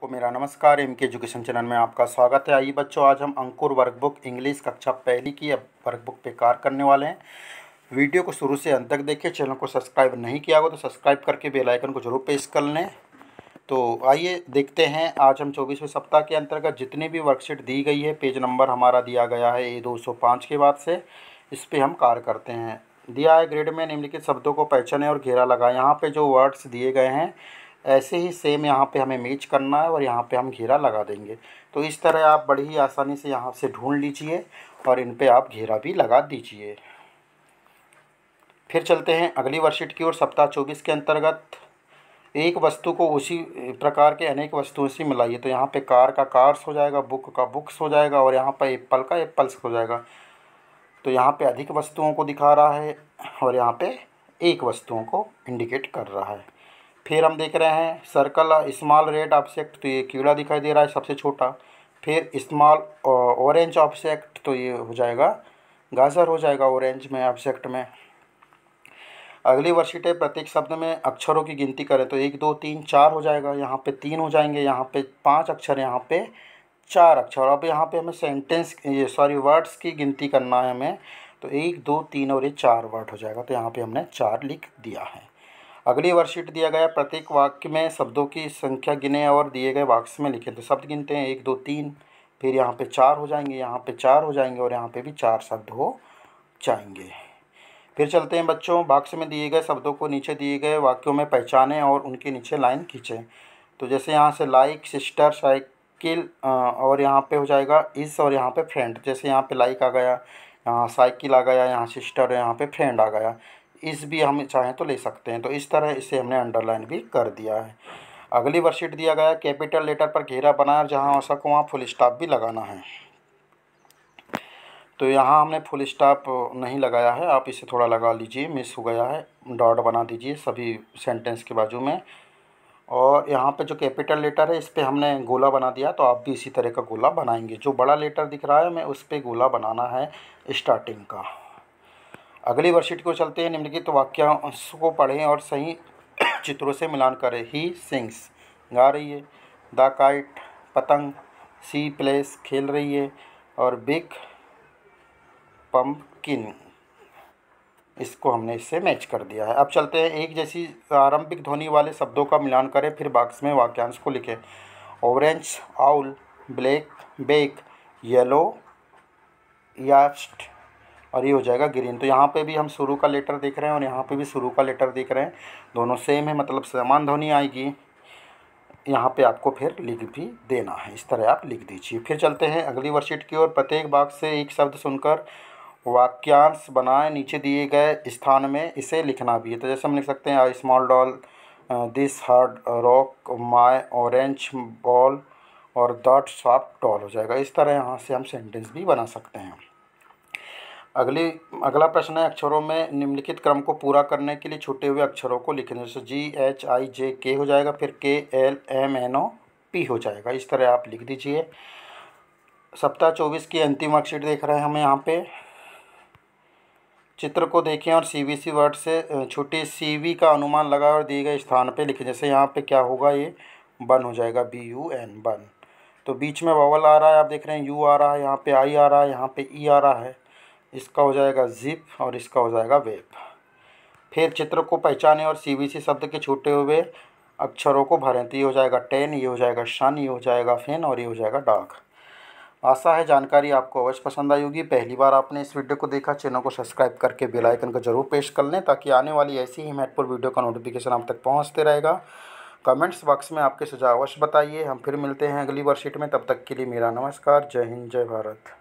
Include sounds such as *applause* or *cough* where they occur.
को मेरा नमस्कार एम के एजुकेशन चैनल में आपका स्वागत है आइए बच्चों आज हम अंकुर वर्कबुक इंग्लिश कक्षा पहली की अब वर्कबुक पे कार करने वाले हैं वीडियो को शुरू से अंत तक देखिए चैनल को सब्सक्राइब नहीं किया होगा तो सब्सक्राइब करके बेल आइकन को जरूर प्रेस कर लें तो आइए देखते हैं आज हम चौबीसवें सप्ताह के अंतर्गत जितनी भी वर्कशीट दी गई है पेज नंबर हमारा दिया गया है ए दो के बाद से इस पर हम कार करते हैं दिया है ग्रेड में निम्नलिखित शब्दों को पहचाने और घेरा लगाए यहाँ पर जो वर्ड्स दिए गए हैं ऐसे ही सेम यहाँ पे हमें मेच करना है और यहाँ पे हम घेरा लगा देंगे तो इस तरह आप बड़ी ही आसानी से यहाँ से ढूंढ लीजिए और इन पे आप घेरा भी लगा दीजिए फिर चलते हैं अगली वर्षिट की ओर सप्ताह चौबीस के अंतर्गत एक वस्तु को उसी प्रकार के अनेक वस्तुओं से मिलाइए तो यहाँ पे कार का कार्स हो जाएगा बुक का बुक्स हो जाएगा और यहाँ पर एप्पल का एप्पल्स हो जाएगा तो यहाँ पे अधिक वस्तुओं को दिखा रहा है और यहाँ पे एक वस्तुओं को इंडिकेट कर रहा है फिर हम देख रहे हैं सर्कल स्मॉल रेड ऑब्जेक्ट तो ये कीड़ा दिखाई दे रहा है सबसे छोटा फिर स्मॉल ऑरेंज ऑब्जेक्ट तो ये हो जाएगा गाजर हो जाएगा ऑरेंज में ऑब्जेक्ट में अगली वर्षीटे प्रत्येक शब्द में अक्षरों की गिनती करें तो एक दो तीन चार हो जाएगा यहाँ पे तीन हो जाएंगे यहाँ पे पांच अक्षर यहाँ पे चार अक्षर अब यहाँ पे हमें सेंटेंस ये सॉरी वर्ड्स की गिनती करना है हमें तो एक दो तीन और ये चार वर्ड हो जाएगा तो यहाँ पे हमने चार लिख दिया है अगली वर्कशीट दिया गया प्रत्येक वाक्य में शब्दों की संख्या गिने और दिए गए वाक्य में लिखे तो शब्द गिनते हैं एक दो तीन फिर यहाँ पे चार हो जाएंगे यहाँ पे चार हो जाएंगे और यहाँ पे भी चार शब्द हो जाएंगे फिर चलते हैं बच्चों वाक्य में दिए गए शब्दों को नीचे दिए गए वाक्यों में पहचानें और उनके नीचे लाइन खींचें तो जैसे यहाँ से लाइक सिस्टर साइकिल और यहाँ पे हो जाएगा इस और यहाँ पे फ्रेंड जैसे यहाँ पे लाइक आ गया यहाँ साइकिल आ गया यहाँ सिस्टर यहाँ पे फ्रेंड आ गया इस भी हम चाहें तो ले सकते हैं तो इस तरह इसे हमने अंडरलाइन भी कर दिया है अगली वर्कशीट दिया गया कैपिटल लेटर पर घेरा बनाया जहाँ हो सको वहाँ फुल स्टाप भी लगाना है तो यहाँ हमने फुल स्टाप नहीं लगाया है आप इसे थोड़ा लगा लीजिए मिस हो गया है डॉट बना दीजिए सभी सेंटेंस के बाजू में और यहाँ पे जो कैपिटल लेटर है इस पर हमने गोला बना दिया तो आप भी इसी तरह का गोला बनाएंगे जो बड़ा लेटर दिख रहा है मैं उस पर गोला बनाना है स्टार्टिंग का अगली वर्कशीट को चलते हैं निम्नलिखित तो वाक्यांश को पढ़ें और सही *coughs* चित्रों से मिलान करें ही सिंग्स गा रही है द काइट पतंग सी प्लेस खेल रही है और बिग पम्पकिन इसको हमने इससे मैच कर दिया है अब चलते हैं एक जैसी आरंभिक ध्वनि वाले शब्दों का मिलान करें फिर बाक्स में वाक्यांश को लिखें orange owl black back yellow yacht और ये हो जाएगा ग्रीन तो यहाँ पे भी हम शुरू का लेटर देख रहे हैं और यहाँ पे भी शुरू का लेटर देख रहे हैं दोनों सेम है मतलब समान ध्वनि आएगी यहाँ पे आपको फिर लिख भी देना है इस तरह आप लिख दीजिए फिर चलते हैं अगली वर्कशीट की ओर प्रत्येक बाग से एक शब्द सुनकर वाक्यांश बनाए नीचे दिए गए स्थान में इसे लिखना भी है तो जैसे हम लिख सकते हैं I small doll this hard rock my orange ball और दट सॉफ्ट डॉल हो जाएगा इस तरह यहाँ से हम सेंटेंस भी बना सकते हैं अगली अगला प्रश्न है अक्षरों में निम्नलिखित क्रम को पूरा करने के लिए छूटे हुए अक्षरों को लिखने से जी एच आई जे के हो जाएगा फिर K L M N O P हो जाएगा इस तरह आप लिख दीजिए सप्ताह चौबीस की अंतिम मार्कशीट देख रहे हैं हमें यहाँ पे चित्र को देखें और सी बी सी वर्ड से छुट्टी सी वी का अनुमान लगाए और दिए गए स्थान पे लिखें जैसे यहाँ पे क्या होगा ये बन हो जाएगा बी यू एन बन तो बीच में वॉवल आ रहा है आप देख रहे हैं यू आ रहा है यहाँ पे आई आ रहा है यहाँ पे ई e आ रहा है इसका हो जाएगा जिप और इसका हो जाएगा वेब फिर चित्र को पहचाने और सीबीसी शब्द के छूटे हुए अक्षरों को भरें तो ये हो जाएगा टेन ये हो जाएगा शन ये हो जाएगा फेन और ये हो जाएगा डार्क आशा है जानकारी आपको अवश्य पसंद आई होगी पहली बार आपने इस वीडियो को देखा चैनल को सब्सक्राइब करके बेल आइकन को जरूर प्रेस कर लें ताकि आने वाली ऐसी ही महत्वपूर्ण वीडियो का नोटिफिकेशन आप तक पहुंचते रहेगा कमेंट्स बॉक्स में आपके सुझाव अवश्य बताइए हम फिर मिलते हैं अगली वर्कशीट में तब तक के लिए मेरा नमस्कार जय हिंद जय भारत